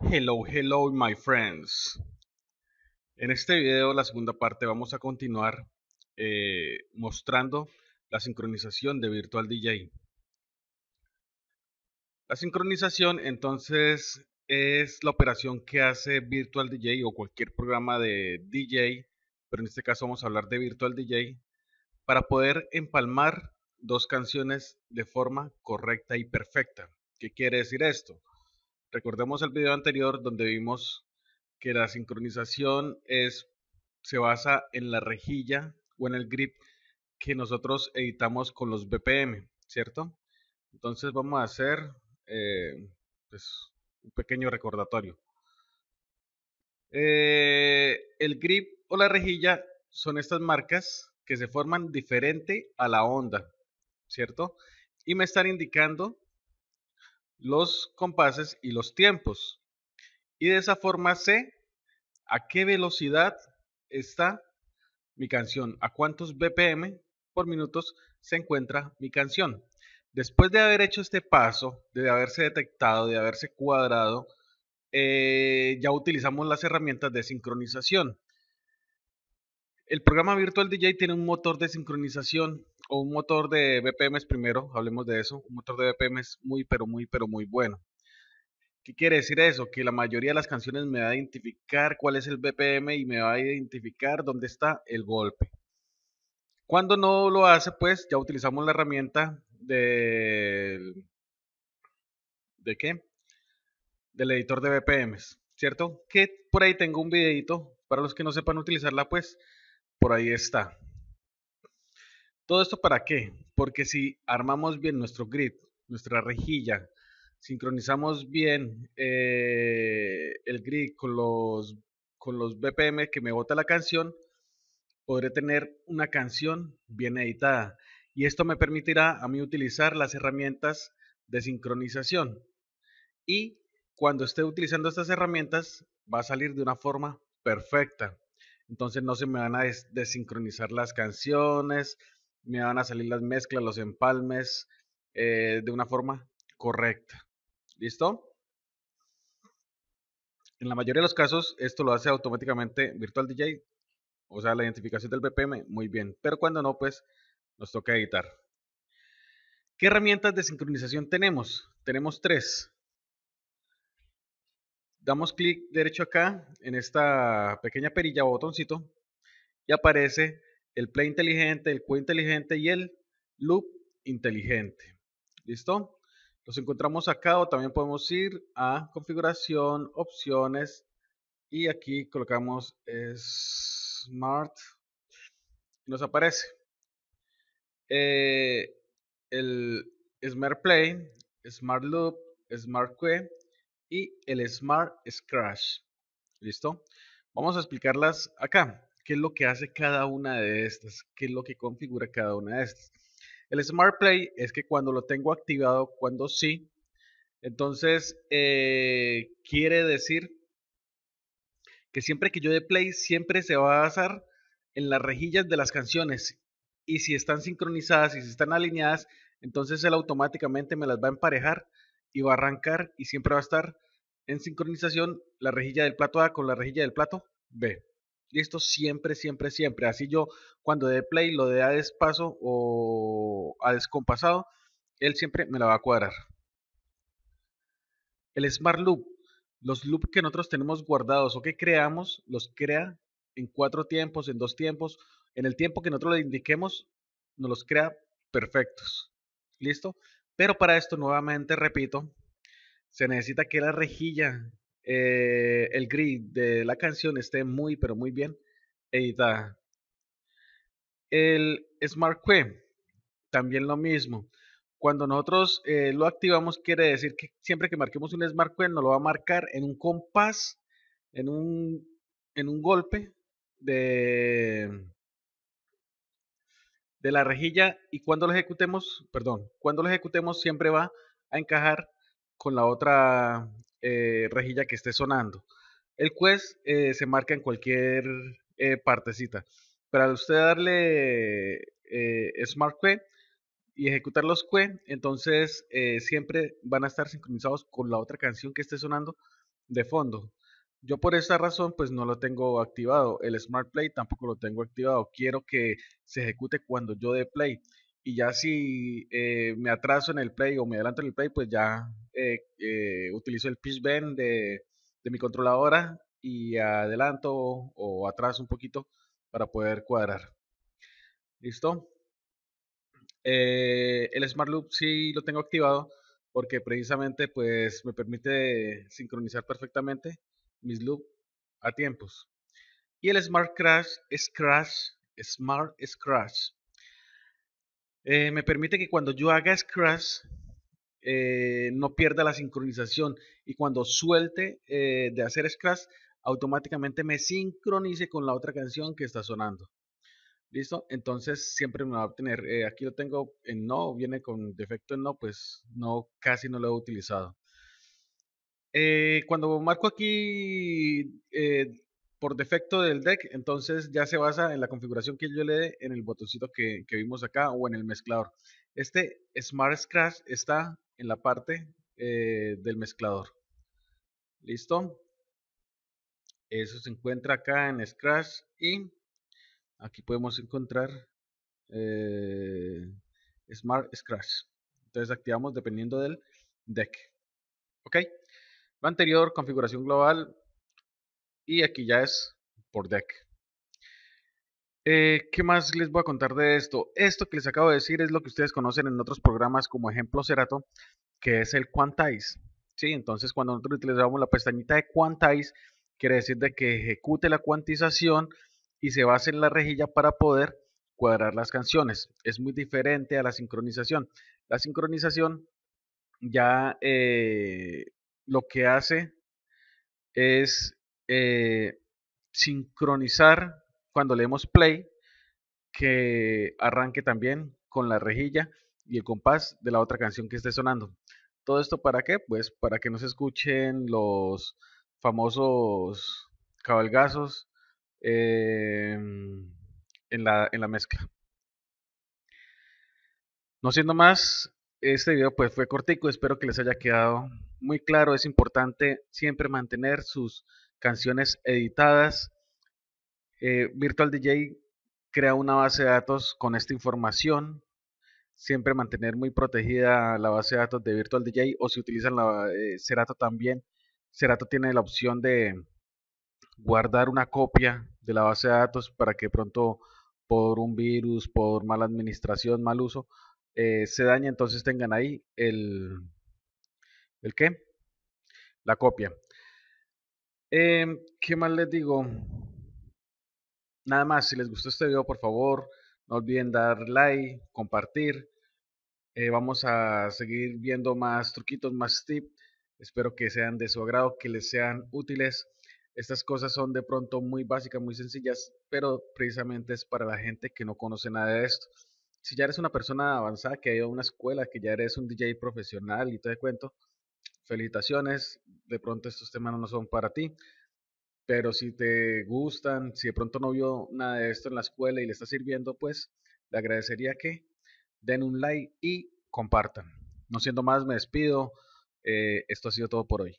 Hello, hello, my friends. En este video, la segunda parte, vamos a continuar eh, mostrando la sincronización de Virtual DJ. La sincronización, entonces, es la operación que hace Virtual DJ o cualquier programa de DJ, pero en este caso vamos a hablar de Virtual DJ, para poder empalmar dos canciones de forma correcta y perfecta. ¿Qué quiere decir esto? Recordemos el video anterior donde vimos que la sincronización se basa en la rejilla o en el grip que nosotros editamos con los BPM, ¿cierto? Entonces vamos a hacer eh, pues, un pequeño recordatorio. Eh, el grip o la rejilla son estas marcas que se forman diferente a la onda, ¿cierto? Y me están indicando los compases y los tiempos. Y de esa forma sé a qué velocidad está mi canción, a cuántos BPM por minutos se encuentra mi canción. Después de haber hecho este paso, de haberse detectado, de haberse cuadrado, eh, ya utilizamos las herramientas de sincronización. El programa Virtual DJ tiene un motor de sincronización un motor de BPMs primero, hablemos de eso, un motor de BPMs muy, pero muy, pero muy bueno. ¿Qué quiere decir eso? Que la mayoría de las canciones me va a identificar cuál es el BPM y me va a identificar dónde está el golpe. Cuando no lo hace, pues ya utilizamos la herramienta de... ¿De qué? Del editor de BPMs, ¿cierto? Que por ahí tengo un videito, para los que no sepan utilizarla, pues por ahí está. ¿Todo esto para qué? Porque si armamos bien nuestro grid, nuestra rejilla, sincronizamos bien eh, el grid con los, BPM que me bota la canción, podré tener una canción bien editada. Y esto me permitirá a mí utilizar las herramientas de sincronización. Y cuando esté utilizando estas herramientas, va a salir de una forma perfecta. Entonces no se me van a desincronizar las canciones, me van a salir las mezclas, los empalmes eh, de una forma correcta. ¿Listo? En la mayoría de los casos, esto lo hace automáticamente Virtual DJ, o sea, la identificación del BPM, muy bien. Pero cuando no, pues nos toca editar. ¿Qué herramientas de sincronización tenemos? Tenemos tres. Damos clic derecho acá en esta pequeña perilla o botoncito y aparece el play inteligente, el cue inteligente y el loop inteligente. ¿Listo? Los encontramos acá o también podemos ir a configuración, opciones y aquí colocamos smart. Nos aparece eh, el smart play, smart loop, smart cue y el smart scratch. ¿Listo? Vamos a explicarlas acá. ¿Qué es lo que hace cada una de estas? ¿Qué es lo que configura cada una de estas? El Smart Play es que cuando lo tengo activado, cuando sí, entonces eh, quiere decir que siempre que yo de play, siempre se va a basar en las rejillas de las canciones. Y si están sincronizadas y si están alineadas, entonces él automáticamente me las va a emparejar y va a arrancar y siempre va a estar en sincronización la rejilla del plato A con la rejilla del plato B. Listo, siempre, siempre, siempre. Así yo, cuando de play, lo de a despaso o a descompasado, él siempre me la va a cuadrar. El Smart Loop, los loops que nosotros tenemos guardados o que creamos, los crea en cuatro tiempos, en dos tiempos, en el tiempo que nosotros le indiquemos, nos los crea perfectos. ¿Listo? Pero para esto, nuevamente repito, se necesita que la rejilla eh, el grid de la canción esté muy, pero muy bien editada. El Smart Queue, también lo mismo. Cuando nosotros eh, lo activamos, quiere decir que siempre que marquemos un Smart Queue, nos lo va a marcar en un compás, en un, en un golpe de, de la rejilla y cuando lo ejecutemos, perdón, cuando lo ejecutemos siempre va a encajar con la otra eh, rejilla que esté sonando. El quest eh, se marca en cualquier eh, partecita. Para usted darle Smart Que y ejecutar los Cue entonces siempre van a estar sincronizados con la otra canción que esté sonando de fondo. Yo por esta razón pues no lo tengo activado. El Smart Play tampoco lo tengo activado. Quiero que se ejecute cuando yo de play. Y ya si me atraso en el play o me adelanto en el play, pues ya eh, eh, utilizo el pitch bend de, mi controladora y adelanto o atrás un poquito para poder cuadrar. ¿Listo? Eh, el Smart Loop sí lo tengo activado porque precisamente pues me permite sincronizar perfectamente mis loops a tiempos. Y el Smart Crash es Crash, Smart Scratch. me permite que cuando yo haga Scratch, eh, no pierda la sincronización y cuando suelte eh, de hacer scratch, automáticamente me sincronice con la otra canción que está sonando. ¿Listo? Entonces siempre me va a obtener. Eh, aquí lo tengo en no, viene con defecto en no, pues no, casi no lo he utilizado. cuando marco aquí por defecto del deck, entonces ya se basa en la configuración que yo le dé en el botoncito que vimos acá o en el mezclador. Este Smart Scratch está en la parte eh, del mezclador. ¿Listo? Eso se encuentra acá en Scratch y aquí podemos encontrar eh, Smart Scratch. Entonces activamos dependiendo del deck. ¿Ok? anterior, configuración global y aquí ya es por deck. Eh, ¿Qué más les voy a contar de esto? Esto que les acabo de decir es lo que ustedes conocen en otros programas, como ejemplo Cerato, que es el Quantize. ¿sí? Entonces, cuando nosotros utilizamos la pestañita de Quantize, quiere decir de que ejecute la cuantización y se base en la rejilla para poder cuadrar las canciones. Es muy diferente a la sincronización. La sincronización ya eh, lo que hace es eh, sincronizar cuando leemos play que arranque también con la rejilla y el compás de la otra canción que esté sonando. ¿Todo esto para qué? Pues para que no se escuchen los famosos cabalgazos em, en, la, mezcla. No siendo más, este video pues fue cortico, espero que les haya quedado muy claro. Es importante siempre mantener sus canciones editadas eh, Virtual DJ crea una base de datos con esta información. Siempre mantener muy protegida la base de datos de Virtual DJ o si utilizan la, Cerato eh, también. Cerato tiene la opción de guardar una copia de la base de datos para que pronto por un virus, por mala administración, mal uso, eh, se dañe entonces tengan ahí el, ¿el qué? La copia. Em, ¿Qué más les digo? Nada más, si les gustó este video, por favor, no olviden dar like, compartir. Eh, vamos a seguir viendo más truquitos, más tips. Espero que sean de su agrado, que les sean útiles. Estas cosas son de pronto muy básicas, muy sencillas, pero precisamente es para la gente que no conoce nada de esto. Si ya eres una persona avanzada, que ha ido a una escuela, que ya eres un DJ profesional y te de cuento, felicitaciones. De pronto estos temas no son para ti. Pero si te gustan, si de pronto no vio nada de esto en la escuela y le está sirviendo, pues le agradecería que den un like y compartan. No siendo más, me despido. Eh, esto ha sido todo por hoy.